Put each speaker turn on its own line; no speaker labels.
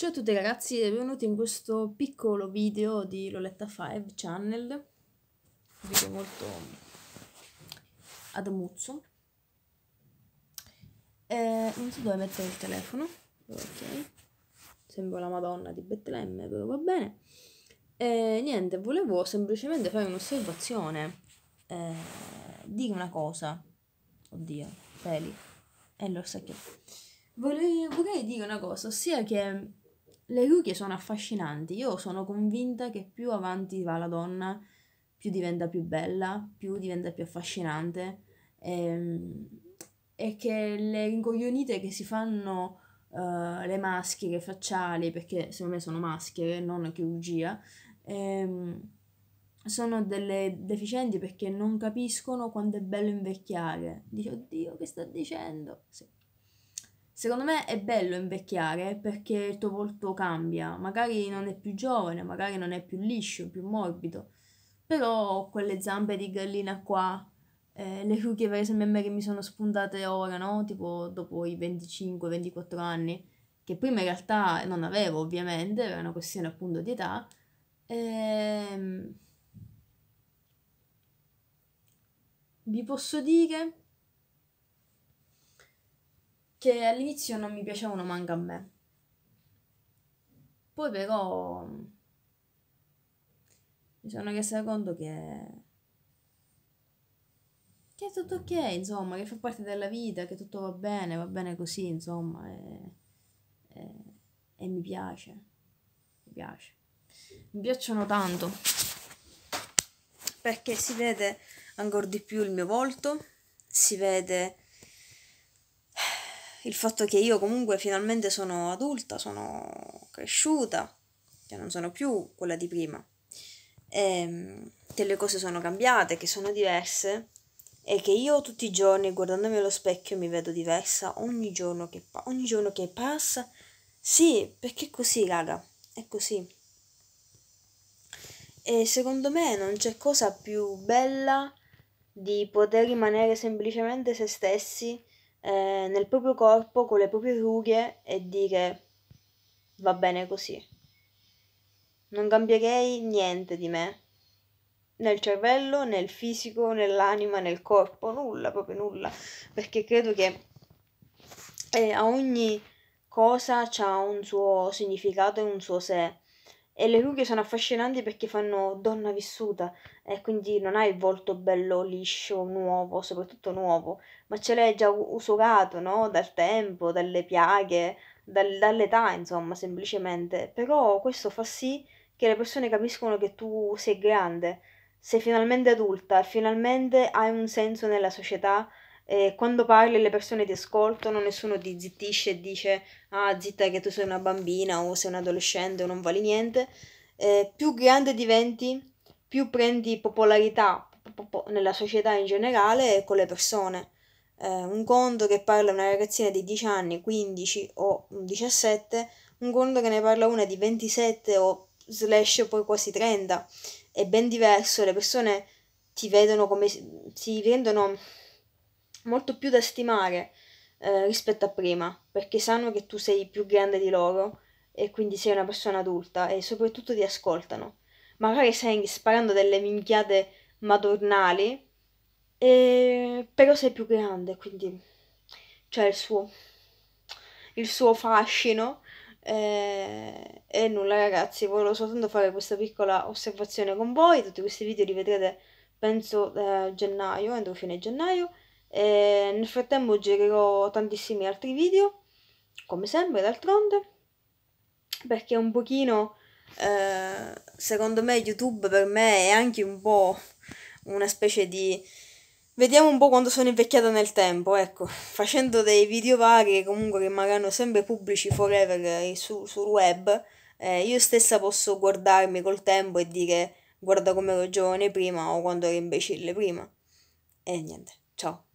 Ciao a tutti ragazzi e benvenuti in questo piccolo video di Loletta 5 Channel Un video molto eh, ad ammuzzo eh, Non so dove mettere il telefono Ok Sembro la madonna di Betlemme, però va bene eh, Niente, volevo semplicemente fare un'osservazione eh, Dire una cosa Oddio, peli E eh, l'ho sacchiato vorrei, vorrei dire una cosa, ossia che le rookie sono affascinanti. Io sono convinta che più avanti va la donna, più diventa più bella, più diventa più affascinante. E, ehm, e che le incoglionite che si fanno uh, le maschere facciali, perché secondo me sono maschere, eh, non chirurgia, ehm, sono delle deficienti perché non capiscono quanto è bello invecchiare. Dici, oddio, che sta dicendo? Sì. Secondo me è bello invecchiare perché il tuo volto cambia, magari non è più giovane, magari non è più liscio, più morbido, però quelle zampe di gallina qua, eh, le rughe per esempio che mi sono spuntate ora, no? Tipo dopo i 25-24 anni, che prima in realtà non avevo ovviamente, era una questione appunto di età, ehm... vi posso dire che all'inizio non mi piacevano manco a me. Poi però mi sono resa conto che che è tutto ok, insomma, che fa parte della vita, che tutto va bene, va bene così, insomma, e, e, e mi piace, mi piace. Mi piacciono tanto,
perché si vede ancora di più il mio volto, si vede il fatto che io comunque finalmente sono adulta, sono cresciuta, cioè non sono più quella di prima, e, ehm, che le cose sono cambiate, che sono diverse e che io tutti i giorni guardandomi allo specchio mi vedo diversa ogni giorno che, pa- ogni giorno che passa. Sì, perché è così, raga, è così. E secondo me non c'è cosa più bella di poter rimanere semplicemente se stessi eh, nel proprio corpo con le proprie rughe e dire va bene così. Non cambierei niente di me, nel cervello, nel fisico, nell'anima, nel corpo, nulla, proprio nulla, perché credo che eh, a ogni cosa c'ha un suo significato e un suo sé e le rughe sono affascinanti perché fanno donna vissuta e quindi non hai il volto bello liscio, nuovo, soprattutto nuovo, ma ce l'hai già usurato, no? Dal tempo, dalle piaghe, dal, dall'età, insomma, semplicemente. Però questo fa sì che le persone capiscono che tu sei grande, sei finalmente adulta, finalmente hai un senso nella società eh, quando parli le persone ti ascoltano, nessuno ti zittisce e dice ah zitta che tu sei una bambina o sei un adolescente o non vali niente, eh, più grande diventi, più prendi popolarità nella società in generale e con le persone. Eh, un conto che parla una ragazzina di 10 anni, 15 o 17, un conto che ne parla una di 27 o slash poi quasi 30. È ben diverso, le persone ti vedono come si rendono molto più da stimare eh, rispetto a prima, perché sanno che tu sei più grande di loro e quindi sei una persona adulta e soprattutto ti ascoltano. Magari stai sparando delle minchiate madornali, e... però sei più grande, quindi c'è il suo, il suo fascino. E, eh, e nulla ragazzi, volevo soltanto fare questa piccola osservazione con voi, tutti questi video li vedrete penso da gennaio, entro fine gennaio. E nel frattempo girerò tantissimi altri video, come sempre d'altronde, perché un pochino, eh, secondo me, YouTube per me è anche un po' una specie di... Vediamo un po' quando sono invecchiata nel tempo, ecco, facendo dei video vari comunque rimarranno sempre pubblici forever eh, su, sul web, eh, io stessa posso guardarmi col tempo e dire guarda come ero giovane prima o quando ero imbecille prima. E niente, ciao.